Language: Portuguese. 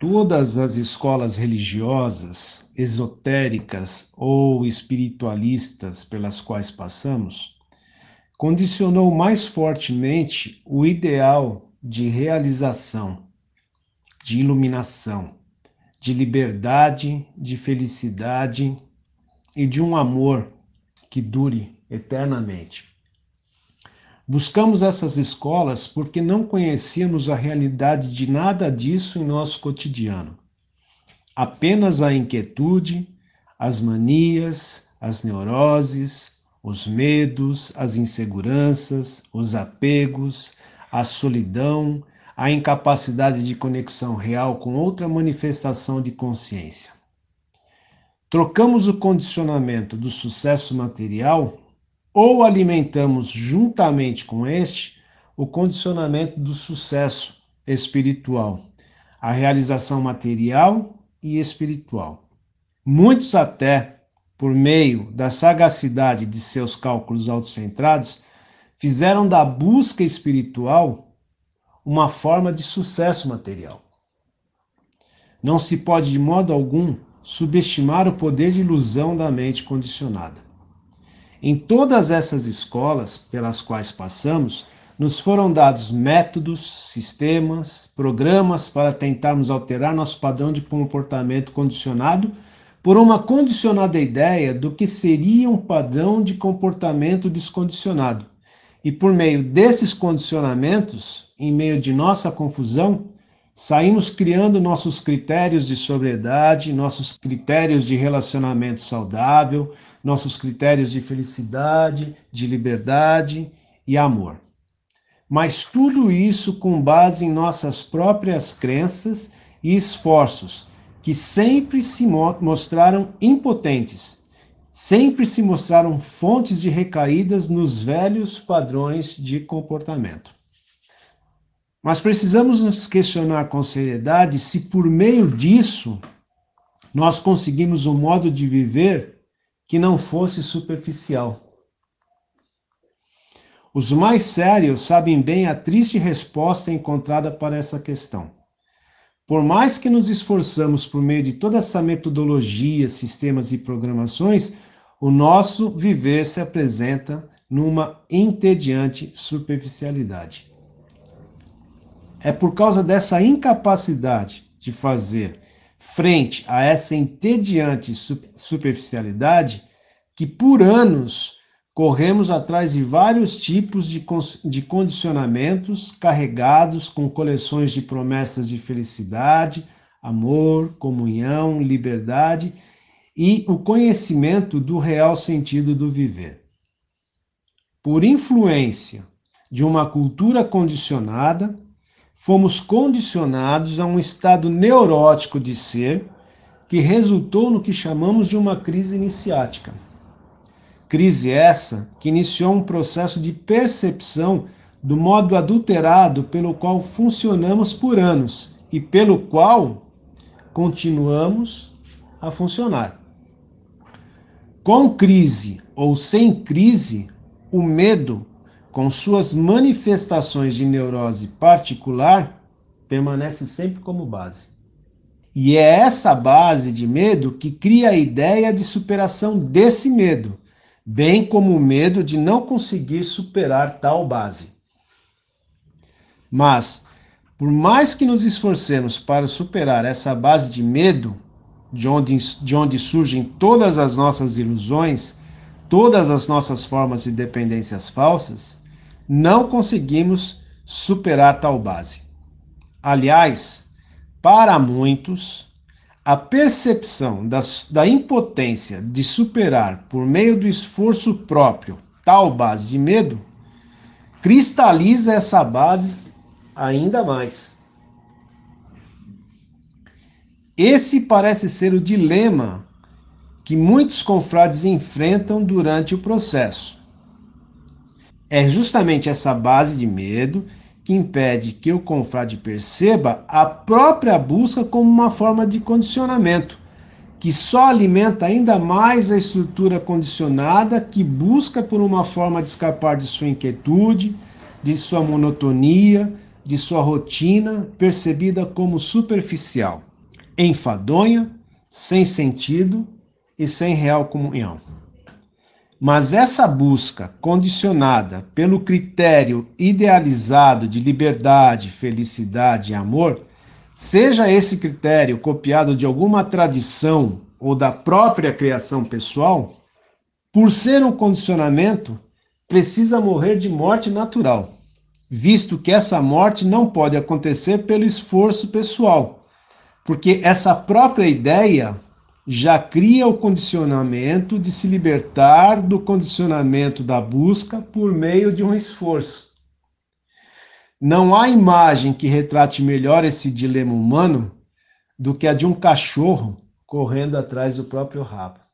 Todas as escolas religiosas, esotéricas ou espiritualistas pelas quais passamos, condicionou mais fortemente o ideal de realização, de iluminação, de liberdade, de felicidade e de um amor que dure eternamente. Buscamos essas escolas porque não conhecíamos a realidade de nada disso em nosso cotidiano. Apenas a inquietude, as manias, as neuroses, os medos, as inseguranças, os apegos, a solidão, a incapacidade de conexão real com outra manifestação de consciência. Trocamos o condicionamento do sucesso material ou alimentamos juntamente com este o condicionamento do sucesso espiritual, a realização material e espiritual. Muitos até, por meio da sagacidade de seus cálculos autocentrados, fizeram da busca espiritual uma forma de sucesso material. Não se pode de modo algum subestimar o poder de ilusão da mente condicionada. Em todas essas escolas pelas quais passamos, nos foram dados métodos, sistemas, programas para tentarmos alterar nosso padrão de comportamento condicionado por uma condicionada ideia do que seria um padrão de comportamento descondicionado. E por meio desses condicionamentos, em meio de nossa confusão, saímos criando nossos critérios de sobriedade, nossos critérios de relacionamento saudável, nossos critérios de felicidade, de liberdade e amor. Mas tudo isso com base em nossas próprias crenças e esforços, que sempre se mostraram impotentes, sempre se mostraram fontes de recaídas nos velhos padrões de comportamento. Mas precisamos nos questionar com seriedade se, por meio disso, nós conseguimos um modo de viver que não fosse superficial. Os mais sérios sabem bem a triste resposta encontrada para essa questão. Por mais que nos esforçamos por meio de toda essa metodologia, sistemas e programações, o nosso viver se apresenta numa entediante superficialidade. É por causa dessa incapacidade de fazer frente a essa entediante superficialidade que por anos corremos atrás de vários tipos de, de condicionamentos carregados com coleções de promessas de felicidade, amor, comunhão, liberdade e o conhecimento do real sentido do viver. Por influência de uma cultura condicionada, fomos condicionados a um estado neurótico de ser que resultou no que chamamos de uma crise iniciática. Crise essa que iniciou um processo de percepção do modo adulterado pelo qual funcionamos por anos e pelo qual continuamos a funcionar. Com crise ou sem crise, o medo com suas manifestações de neurose particular, permanece sempre como base. E é essa base de medo que cria a ideia de superação desse medo, bem como o medo de não conseguir superar tal base. Mas, por mais que nos esforcemos para superar essa base de medo, de onde, de onde surgem todas as nossas ilusões, todas as nossas formas de dependências falsas, não conseguimos superar tal base. Aliás, para muitos, a percepção da, da, impotência de superar por meio do esforço próprio tal base de medo cristaliza essa base ainda mais. Esse parece ser o dilema que muitos confrades enfrentam durante o processo é justamente essa base de medo que impede que o confrade perceba a própria busca como uma forma de condicionamento, que só alimenta ainda mais a estrutura condicionada que busca por uma forma de escapar de sua inquietude, de sua monotonia, de sua rotina, percebida como superficial, enfadonha, sem sentido e sem real comunhão. Mas essa busca, condicionada pelo critério idealizado de liberdade, felicidade e amor, seja esse critério copiado de alguma tradição ou da própria criação pessoal, por ser um condicionamento, precisa morrer de morte natural, visto que essa morte não pode acontecer pelo esforço pessoal, porque essa própria ideia já cria o condicionamento de se libertar do condicionamento da busca por meio de um esforço. Não há imagem que retrate melhor esse dilema humano do que a de um cachorro correndo atrás do próprio rabo.